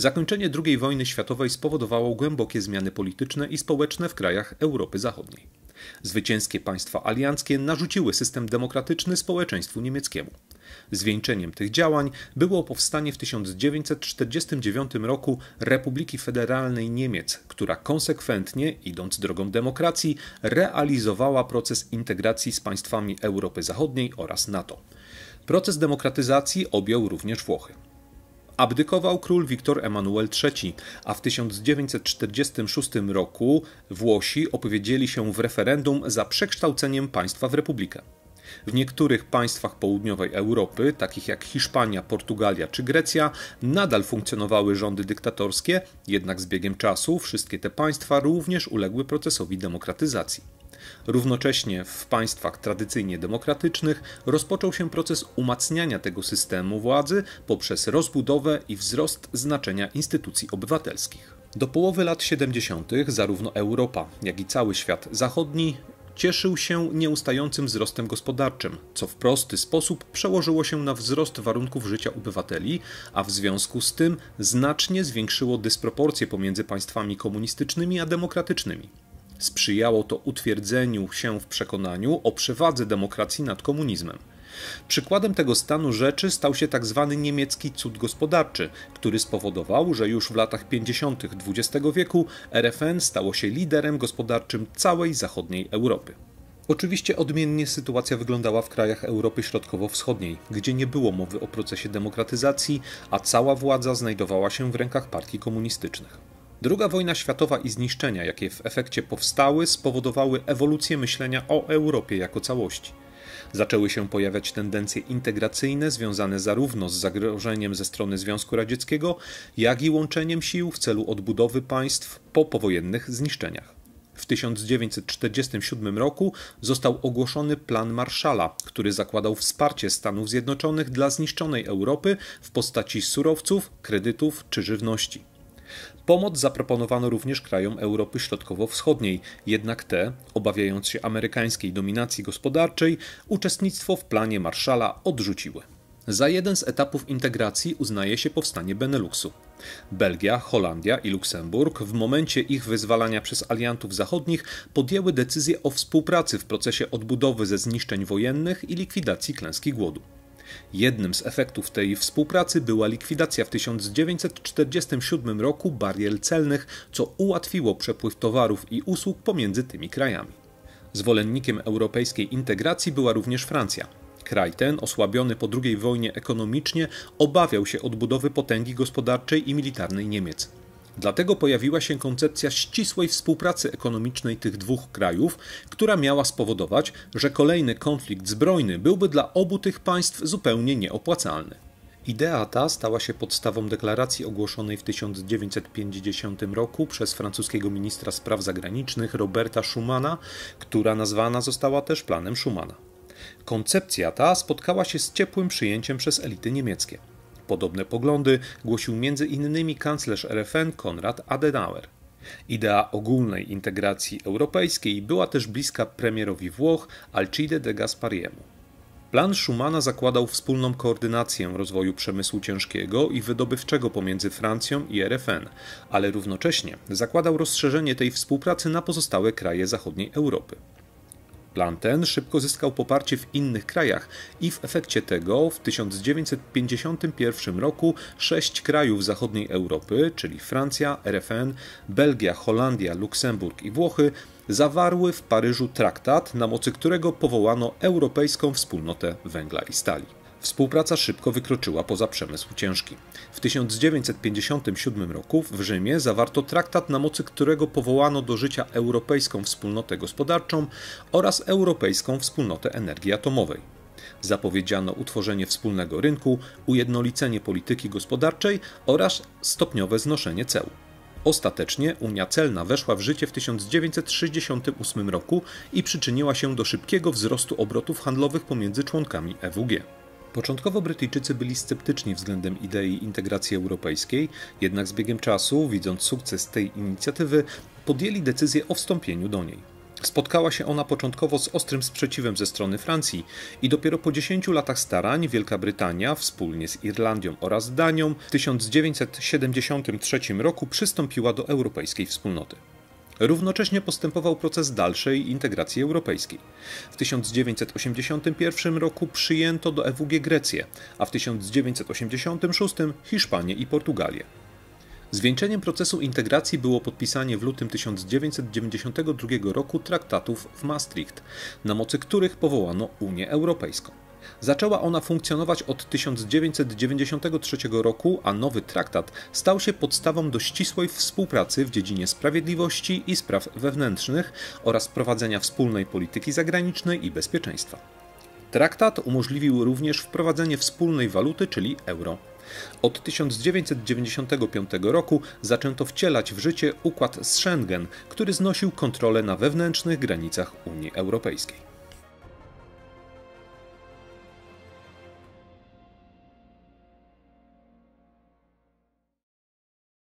Zakończenie II wojny światowej spowodowało głębokie zmiany polityczne i społeczne w krajach Europy Zachodniej. Zwycięskie państwa alianckie narzuciły system demokratyczny społeczeństwu niemieckiemu. Zwieńczeniem tych działań było powstanie w 1949 roku Republiki Federalnej Niemiec, która konsekwentnie, idąc drogą demokracji, realizowała proces integracji z państwami Europy Zachodniej oraz NATO. Proces demokratyzacji objął również Włochy. Abdykował król Wiktor Emanuel III, a w 1946 roku Włosi opowiedzieli się w referendum za przekształceniem państwa w republikę. W niektórych państwach południowej Europy, takich jak Hiszpania, Portugalia czy Grecja, nadal funkcjonowały rządy dyktatorskie, jednak z biegiem czasu wszystkie te państwa również uległy procesowi demokratyzacji. Równocześnie w państwach tradycyjnie demokratycznych rozpoczął się proces umacniania tego systemu władzy poprzez rozbudowę i wzrost znaczenia instytucji obywatelskich. Do połowy lat 70. zarówno Europa, jak i cały świat zachodni cieszył się nieustającym wzrostem gospodarczym, co w prosty sposób przełożyło się na wzrost warunków życia obywateli, a w związku z tym znacznie zwiększyło dysproporcje pomiędzy państwami komunistycznymi a demokratycznymi. Sprzyjało to utwierdzeniu się w przekonaniu o przewadze demokracji nad komunizmem. Przykładem tego stanu rzeczy stał się tzw. Tak niemiecki cud gospodarczy, który spowodował, że już w latach 50. XX wieku RFN stało się liderem gospodarczym całej zachodniej Europy. Oczywiście odmiennie sytuacja wyglądała w krajach Europy Środkowo-Wschodniej, gdzie nie było mowy o procesie demokratyzacji, a cała władza znajdowała się w rękach partii komunistycznych. Druga wojna światowa i zniszczenia, jakie w efekcie powstały, spowodowały ewolucję myślenia o Europie jako całości. Zaczęły się pojawiać tendencje integracyjne związane zarówno z zagrożeniem ze strony Związku Radzieckiego, jak i łączeniem sił w celu odbudowy państw po powojennych zniszczeniach. W 1947 roku został ogłoszony plan Marszala, który zakładał wsparcie Stanów Zjednoczonych dla zniszczonej Europy w postaci surowców, kredytów czy żywności. Pomoc zaproponowano również krajom Europy Środkowo-Wschodniej, jednak te, obawiając się amerykańskiej dominacji gospodarczej, uczestnictwo w planie Marszala odrzuciły. Za jeden z etapów integracji uznaje się powstanie Beneluxu. Belgia, Holandia i Luksemburg w momencie ich wyzwalania przez aliantów zachodnich podjęły decyzję o współpracy w procesie odbudowy ze zniszczeń wojennych i likwidacji klęski głodu. Jednym z efektów tej współpracy była likwidacja w 1947 roku barier celnych, co ułatwiło przepływ towarów i usług pomiędzy tymi krajami. Zwolennikiem europejskiej integracji była również Francja. Kraj ten, osłabiony po II wojnie ekonomicznie, obawiał się odbudowy potęgi gospodarczej i militarnej Niemiec. Dlatego pojawiła się koncepcja ścisłej współpracy ekonomicznej tych dwóch krajów, która miała spowodować, że kolejny konflikt zbrojny byłby dla obu tych państw zupełnie nieopłacalny. Idea ta stała się podstawą deklaracji ogłoszonej w 1950 roku przez francuskiego ministra spraw zagranicznych Roberta Schumana, która nazwana została też planem Schumana. Koncepcja ta spotkała się z ciepłym przyjęciem przez elity niemieckie. Podobne poglądy głosił m.in. kanclerz RFN Konrad Adenauer. Idea ogólnej integracji europejskiej była też bliska premierowi Włoch Alcide de Gaspariemu. Plan Schumana zakładał wspólną koordynację rozwoju przemysłu ciężkiego i wydobywczego pomiędzy Francją i RFN, ale równocześnie zakładał rozszerzenie tej współpracy na pozostałe kraje zachodniej Europy. Plan ten szybko zyskał poparcie w innych krajach i w efekcie tego w 1951 roku sześć krajów zachodniej Europy, czyli Francja, RFN, Belgia, Holandia, Luksemburg i Włochy, zawarły w Paryżu traktat, na mocy którego powołano Europejską Wspólnotę Węgla i Stali. Współpraca szybko wykroczyła poza przemysł ciężki. W 1957 roku w Rzymie zawarto traktat, na mocy którego powołano do życia Europejską Wspólnotę Gospodarczą oraz Europejską Wspólnotę Energii Atomowej. Zapowiedziano utworzenie wspólnego rynku, ujednolicenie polityki gospodarczej oraz stopniowe znoszenie ceł. Ostatecznie Unia Celna weszła w życie w 1968 roku i przyczyniła się do szybkiego wzrostu obrotów handlowych pomiędzy członkami EWG. Początkowo Brytyjczycy byli sceptyczni względem idei integracji europejskiej, jednak z biegiem czasu, widząc sukces tej inicjatywy, podjęli decyzję o wstąpieniu do niej. Spotkała się ona początkowo z ostrym sprzeciwem ze strony Francji i dopiero po 10 latach starań Wielka Brytania wspólnie z Irlandią oraz Danią w 1973 roku przystąpiła do Europejskiej Wspólnoty. Równocześnie postępował proces dalszej integracji europejskiej. W 1981 roku przyjęto do EWG Grecję, a w 1986 Hiszpanię i Portugalię. Zwieńczeniem procesu integracji było podpisanie w lutym 1992 roku traktatów w Maastricht, na mocy których powołano Unię Europejską. Zaczęła ona funkcjonować od 1993 roku, a nowy traktat stał się podstawą do ścisłej współpracy w dziedzinie sprawiedliwości i spraw wewnętrznych oraz prowadzenia wspólnej polityki zagranicznej i bezpieczeństwa. Traktat umożliwił również wprowadzenie wspólnej waluty, czyli euro. Od 1995 roku zaczęto wcielać w życie układ z Schengen, który znosił kontrolę na wewnętrznych granicach Unii Europejskiej.